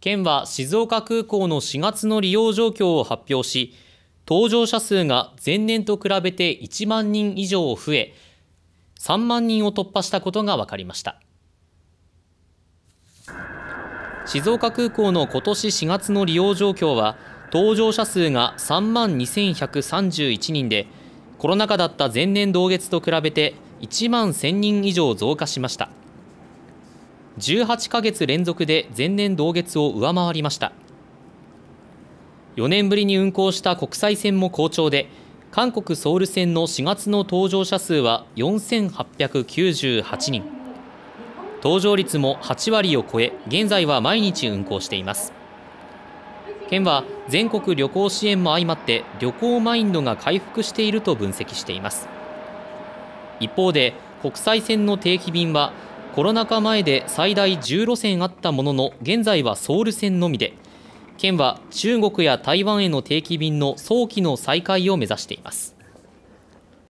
県は静岡空港の4月の利用状況を発表し、搭乗者数が前年と比べて1万人以上増え、3万人を突破したことが分かりました。静岡空港の今年4月の利用状況は、搭乗者数が3万2131人で、コロナ禍だった前年同月と比べて1万1000人以上増加しました。18ヶ月連続で前年同月を上回りました4年ぶりに運航した国際線も好調で韓国ソウル線の4月の搭乗者数は4898人搭乗率も8割を超え現在は毎日運航しています県は全国旅行支援も相まって旅行マインドが回復していると分析しています一方で国際線の定期便はコロナ禍前で最大10路線あったものの現在はソウル線のみで県は中国や台湾への定期便の早期の再開を目指しています